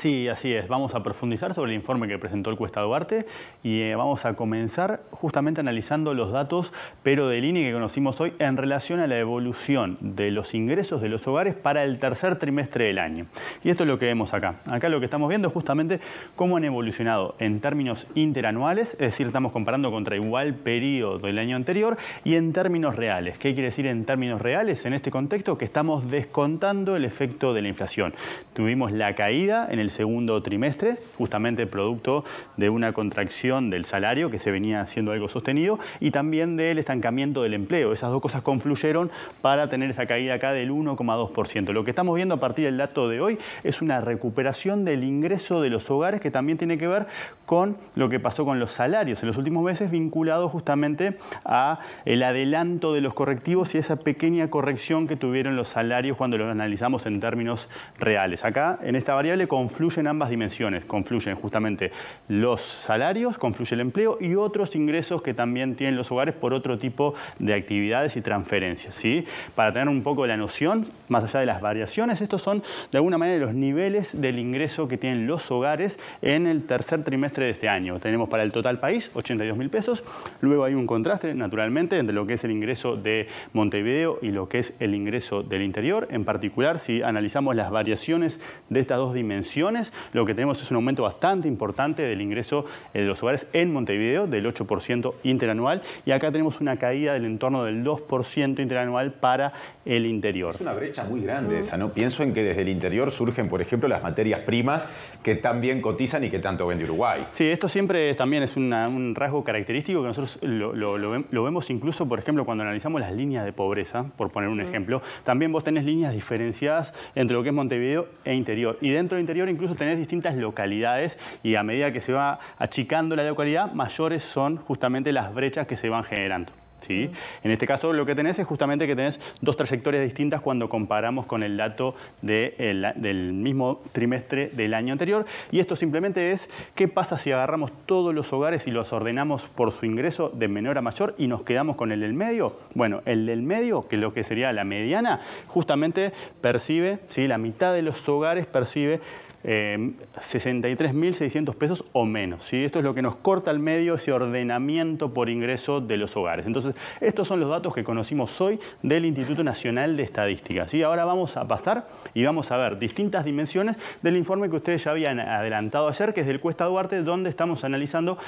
Sí, así es. Vamos a profundizar sobre el informe que presentó el Cuesta Duarte y eh, vamos a comenzar justamente analizando los datos, pero de línea que conocimos hoy en relación a la evolución de los ingresos de los hogares para el tercer trimestre del año. Y esto es lo que vemos acá. Acá lo que estamos viendo es justamente cómo han evolucionado en términos interanuales, es decir, estamos comparando contra igual periodo del año anterior, y en términos reales. ¿Qué quiere decir en términos reales en este contexto? Que estamos descontando el efecto de la inflación. Tuvimos la caída en el segundo trimestre, justamente producto de una contracción del salario que se venía haciendo algo sostenido y también del estancamiento del empleo. Esas dos cosas confluyeron para tener esa caída acá del 1,2%. Lo que estamos viendo a partir del dato de hoy es una recuperación del ingreso de los hogares que también tiene que ver con lo que pasó con los salarios en los últimos meses vinculado justamente a el adelanto de los correctivos y esa pequeña corrección que tuvieron los salarios cuando lo analizamos en términos reales. Acá en esta variable confluye confluyen ambas dimensiones, confluyen justamente los salarios, confluye el empleo y otros ingresos que también tienen los hogares por otro tipo de actividades y transferencias. ¿sí? Para tener un poco la noción, más allá de las variaciones, estos son de alguna manera los niveles del ingreso que tienen los hogares en el tercer trimestre de este año. Tenemos para el total país 82 mil pesos, luego hay un contraste naturalmente entre lo que es el ingreso de Montevideo y lo que es el ingreso del interior, en particular si analizamos las variaciones de estas dos dimensiones, lo que tenemos es un aumento bastante importante del ingreso eh, de los hogares en Montevideo, del 8% interanual, y acá tenemos una caída del entorno del 2% interanual para el interior. Es una brecha muy grande esa, ¿no? Pienso en que desde el interior surgen, por ejemplo, las materias primas que también cotizan y que tanto vende Uruguay. Sí, esto siempre también es un rasgo característico que nosotros lo, vemos incluso, por ejemplo, cuando analizamos las líneas de pobreza, por poner un ejemplo, también vos tenés líneas diferenciadas entre lo que es Montevideo e interior. Y dentro del interior incluso tenés distintas localidades y a medida que se va achicando la localidad, mayores son justamente las brechas que se van generando. ¿Sí? En este caso lo que tenés es justamente que tenés dos trayectorias distintas cuando comparamos con el dato de eh, del mismo trimestre del año anterior. Y esto simplemente es qué pasa si agarramos todos los hogares y los ordenamos por su ingreso de menor a mayor y nos quedamos con el del medio. Bueno, el del medio, que es lo que sería la mediana, justamente percibe, ¿sí? la mitad de los hogares percibe 63.600 em, pesos o menos. Si Esto es lo que nos corta al medio ese ordenamiento por ingreso de los hogares. Entonces, estos son los datos que conocimos hoy del Instituto Nacional de Estadística. Y Ahora vamos a pasar y vamos a ver distintas dimensiones del informe que ustedes ya habían adelantado ayer, que es del Cuesta Duarte, donde estamos analizando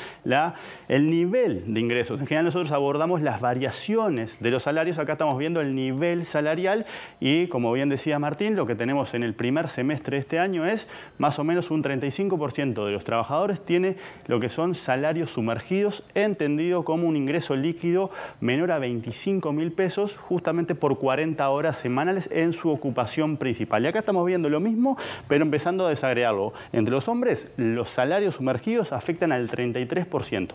el nivel de ingresos. En general nosotros abordamos las variaciones de los salarios. Acá estamos viendo el nivel salarial y, como bien decía Martín, lo que tenemos en el primer semestre de este año es más o menos un 35% de los trabajadores tiene lo que son salarios sumergidos, entendido como un ingreso líquido menor a 25 mil pesos, justamente por 40 horas semanales en su ocupación principal. Y acá estamos viendo lo mismo, pero empezando a desagregarlo. Entre los hombres, los salarios sumergidos afectan al 33%.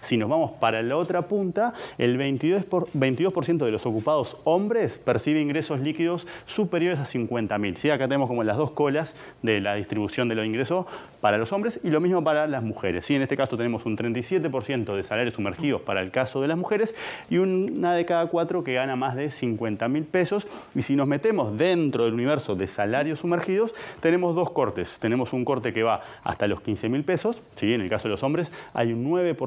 Si nos vamos para la otra punta, el 22%, por, 22 de los ocupados hombres percibe ingresos líquidos superiores a 50.000. ¿sí? Acá tenemos como las dos colas de la distribución de los ingresos para los hombres y lo mismo para las mujeres. En este caso tenemos un 37% de salarios sumergidos para el caso de las mujeres y una de cada cuatro que gana más de 50.000 pesos. Y si nos metemos dentro del universo de salarios sumergidos, tenemos dos cortes. Tenemos un corte que va hasta los 15.000 pesos, en el caso de los hombres hay un 9%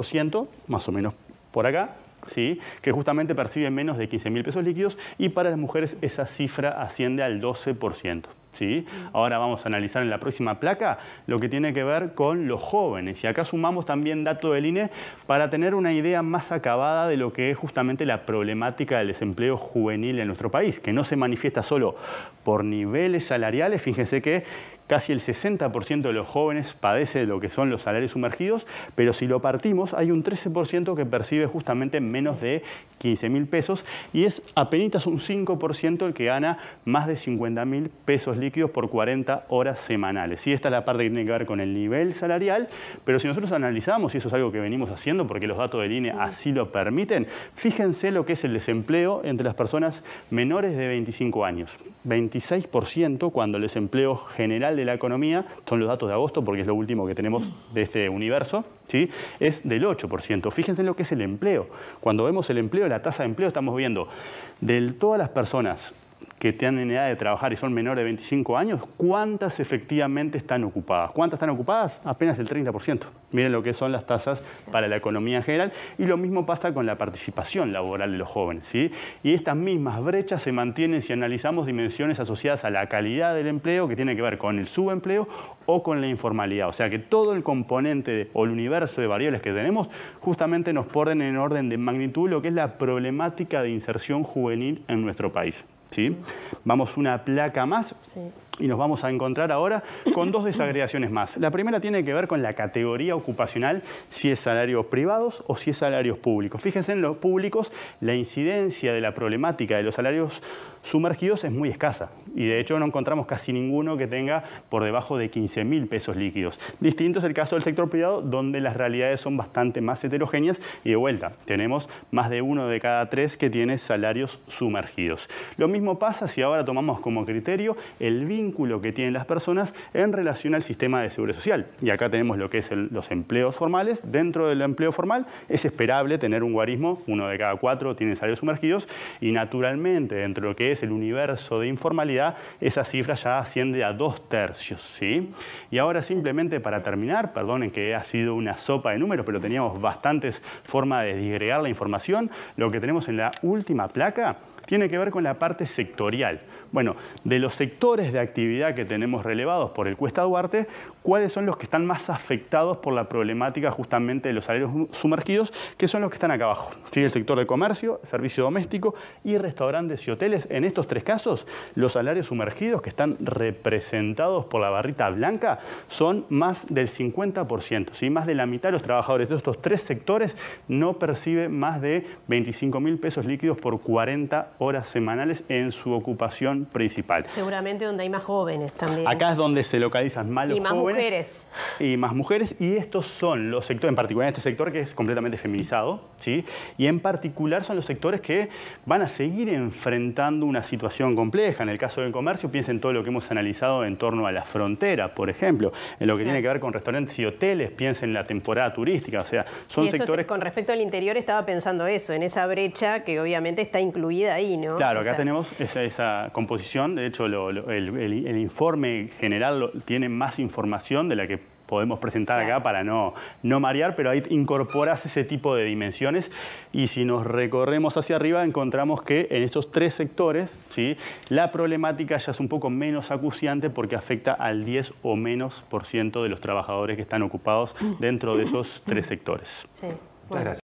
más o menos por acá, ¿sí? que justamente perciben menos de 15 mil pesos líquidos y para las mujeres esa cifra asciende al 12%. ¿Sí? Ahora vamos a analizar en la próxima placa lo que tiene que ver con los jóvenes. Y acá sumamos también dato del INE para tener una idea más acabada de lo que es justamente la problemática del desempleo juvenil en nuestro país, que no se manifiesta solo por niveles salariales. Fíjense que Casi el 60% de los jóvenes padece de lo que son los salarios sumergidos, pero si lo partimos, hay un 13% que percibe justamente menos de 15 mil pesos y es apenas un 5% el que gana más de 50 mil pesos líquidos por 40 horas semanales. Y esta es la parte que tiene que ver con el nivel salarial, pero si nosotros analizamos, y eso es algo que venimos haciendo porque los datos del INE así lo permiten, fíjense lo que es el desempleo entre las personas menores de 25 años. 26% cuando el desempleo general de la economía, son los datos de agosto porque es lo último que tenemos de este universo, ¿sí? es del 8%. Fíjense en lo que es el empleo. Cuando vemos el empleo, la tasa de empleo, estamos viendo de todas las personas que tienen edad de trabajar y son menores de 25 años, ¿cuántas efectivamente están ocupadas? ¿Cuántas están ocupadas? Apenas el 30%. Miren lo que son las tasas para la economía en general. Y lo mismo pasa con la participación laboral de los jóvenes. Y estas mismas brechas se mantienen si analizamos dimensiones asociadas a la calidad del empleo, que tiene que ver con el subempleo o con la informalidad. O sea que todo el componente o el universo de variables que tenemos justamente nos ponen en orden de magnitud lo que es la problemática de inserción juvenil en nuestro país. Vamos una placa más. Y nos vamos a encontrar ahora con dos desagregaciones más. La primera tiene que ver con la categoría ocupacional, si es salarios privados o si es salarios públicos. Fíjense en los públicos, la incidencia de la problemática de los salarios sumergidos es muy escasa. Y de hecho no encontramos casi ninguno que tenga por debajo de 15 mil pesos líquidos. Distinto es el caso del sector privado, donde las realidades son bastante más heterogéneas. Y de vuelta, tenemos más de uno de cada tres que tiene salarios sumergidos. Lo mismo pasa si ahora tomamos como criterio el vínculo que tienen las personas en relación al sistema de seguridad social. Y acá tenemos lo que es los empleos formales. Dentro del empleo formal es esperable tener un guarismo, uno de cada cuatro tiene salarios sumergidos, y naturalmente dentro de lo que es el universo de informalidad, esa cifra ya asciende a dos tercios. ¿sí? Y ahora simplemente para terminar, perdonen que ha sido una sopa de números, pero teníamos bastantes formas de disgregar la información, lo que tenemos en la última placa tiene que ver con la parte sectorial. Bueno, de los sectores de actividad que tenemos relevados por el Cuesta Duarte, ¿cuáles son los que están más afectados por la problemática justamente de los salarios sumergidos, que son los que están acá abajo? ¿Sí? El sector de comercio, servicio doméstico y restaurantes y hoteles. En estos tres casos, los salarios sumergidos que están representados por la barrita blanca son más del 50%. ¿sí? Más de la mitad de los trabajadores de estos tres sectores no percibe más de 25 mil pesos líquidos por 40 horas semanales en su ocupación principal. Seguramente donde hay más jóvenes también. Acá es donde se localizan más y más mujeres. Y más mujeres. Y estos son los sectores, en particular en este sector que es completamente feminizado, ¿sí? Y en particular son los sectores que van a seguir enfrentando una situación compleja. En el caso del comercio, piensen todo lo que hemos analizado en torno a la frontera, por ejemplo. En lo que tiene que ver con restaurantes y hoteles, piensen en la temporada turística. O sea, son sectores... con respecto al interior estaba pensando eso, en esa brecha que obviamente está incluida ahí Claro, acá tenemos esa, composición, de hecho el, informe general tiene más información de la que podemos presentar acá para no, no marear, pero ahí incorporas ese tipo de dimensiones y si nos recorremos hacia arriba encontramos que en esos tres sectores ¿sí? la problemática ya es un poco menos acuciante porque afecta al 10 o menos por ciento de los trabajadores que están ocupados mm. dentro de esos tres sectores. Sí. gracias.